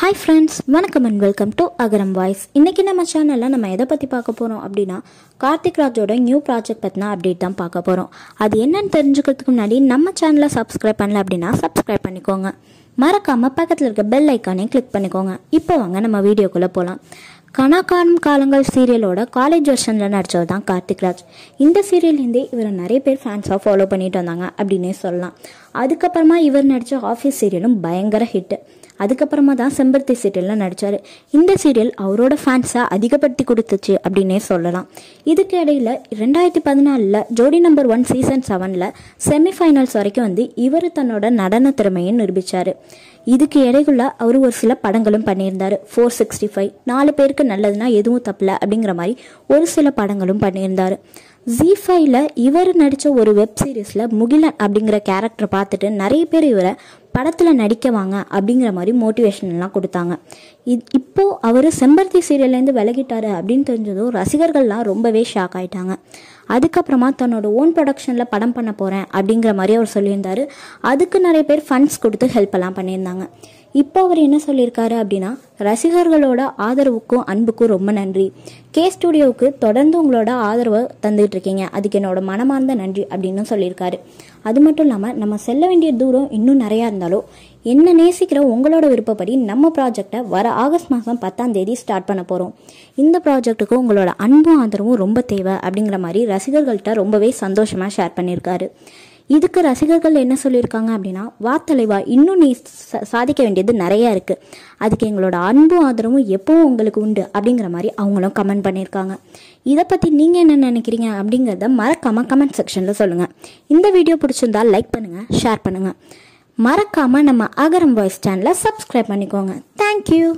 hi friends வணக்கம் and welcome to Agaram voice இன்றைக்கி நம்ம சேனலில் நம்ம எதை பற்றி பார்க்க போகிறோம் அப்படின்னா கார்த்திக் ராஜோட நியூ ப்ராஜெக்ட் பற்றினா அப்டேட் தான் பார்க்க போகிறோம் அது என்னன்னு தெரிஞ்சுக்கிறதுக்கு முன்னாடி நம்ம சேனலை சப்ஸ்கிரைப் பண்ணல அப்படின்னா சப்ஸ்கிரைப் பண்ணிக்கோங்க மறக்காமல் பக்கத்தில் இருக்க பெல் ஐக்கானே கிளிக் பண்ணிக்கோங்க இப்போ வாங்க நம்ம வீடியோக்குள்ளே போகலாம் கணக்கானும் காலங்கள் சீரியலோட காலேஜ் வெர்ஷனில் நடித்தவர் தான் கார்த்திக் ராஜ் இந்த சீரியல்லேருந்தே இவரை நிறைய பேர் ஃபேன்ஸாக ஃபாலோ பண்ணிட்டு வந்தாங்க அப்படின்னே சொல்லலாம் அதுக்கப்புறமா இவர் நடித்த ஆஃபீஸ் சீரியலும் பயங்கர ஹிட்டு அதுக்கப்புறமா தான் செம்பருத்தி சீரியலில் நடித்தார் இந்த சீரியல் அவரோட ஃபேன்ஸை அதிகப்படுத்தி கொடுத்துச்சு அப்படின்னே சொல்லலாம் இதுக்கு இடையில் ரெண்டாயிரத்தி பதினாலில் ஜோடி நம்பர் ஒன் சீசன் செவனில் செமிஃபைனல்ஸ் வரைக்கும் வந்து இவர் தன்னோட நடன திறமையை நிரூபித்தார் இதுக்கு இடையுள்ள அவர் ஒரு சில படங்களும் பண்ணியிருந்தார் ஃபோர் சிக்ஸ்டி ஃபைவ் நாலு பேருக்கு நல்லதுன்னா எதுவும் தப்பில்ல அப்படிங்கிற மாதிரி ஒரு சில படங்களும் பண்ணியிருந்தார் ஜி ஃபைவ்ல இவர் நடித்த ஒரு வெப் சீரிஸில் முகிலன் அப்படிங்கிற கேரக்டர் பார்த்துட்டு நிறைய பேர் இவரை படத்தில் நடிக்க வாங்க அப்படிங்கிற மாதிரி மோட்டிவேஷன்லாம் கொடுத்தாங்க இத் இப்போது அவர் செம்பருத்தி சீரியல்லேருந்து விலகிட்டார் அப்படின்னு தெரிஞ்சதும் ரசிகர்கள்லாம் ரொம்பவே ஷாக் ஆகிட்டாங்க அதுக்கப்புறமா தன்னோட ஓன் ப்ரொடக்ஷனில் படம் பண்ண போகிறேன் அப்படிங்கிற மாதிரி அவர் சொல்லியிருந்தார் அதுக்கு நிறைய பேர் ஃபண்ட்ஸ் கொடுத்து ஹெல்ப்பெல்லாம் பண்ணியிருந்தாங்க இப்போ அவர் என்ன சொல்லியிருக்காரு அப்படின்னா ரசிகர்களோட ஆதரவுக்கும் அன்புக்கும் ரொம்ப நன்றி கே ஸ்டுடியோவுக்கு தொடர்ந்து உங்களோட ஆதரவை தந்துகிட்டு இருக்கீங்க அதுக்கு என்னோட மனமார்ந்த நன்றி அப்படின்னு சொல்லியிருக்காரு அது மட்டும் இல்லாமல் நம்ம செல்ல வேண்டிய தூரம் இன்னும் நிறையா இருந்தாலும் என்ன நேசிக்கிற உங்களோட விருப்பப்படி நம்ம ப்ராஜெக்டை வர ஆகஸ்ட் மாதம் பத்தாம் தேதி ஸ்டார்ட் பண்ண போகிறோம் இந்த ப்ராஜெக்ட்டுக்கு உங்களோட அன்பும் ஆதரவும் ரொம்ப தேவை அப்படிங்கிற மாதிரி ரசிகர்கள்ட்ட ரொம்பவே சந்தோஷமாக ஷேர் பண்ணியிருக்காரு இதுக்கு ரசிகர்கள் என்ன சொல்லியிருக்காங்க அப்படின்னா வாத்தலைவா இன்னும் நீ சாதிக்க வேண்டியது நிறையா இருக்குது அதுக்கு எங்களோட அன்பும் ஆதரவும் எப்போவும் உங்களுக்கு உண்டு அப்படிங்கிற மாதிரி அவங்களும் கமெண்ட் பண்ணியிருக்காங்க இதை பற்றி நீங்கள் என்ன நினைக்கிறீங்க அப்படிங்கிறத மறக்காமல் கமெண்ட் செக்ஷனில் சொல்லுங்கள் இந்த வீடியோ பிடிச்சிருந்தா லைக் பண்ணுங்கள் ஷேர் பண்ணுங்கள் மறக்காமல் நம்ம அகரம் வாய்ஸ் சேனலை சப்ஸ்கிரைப் பண்ணிக்கோங்க தேங்க்யூ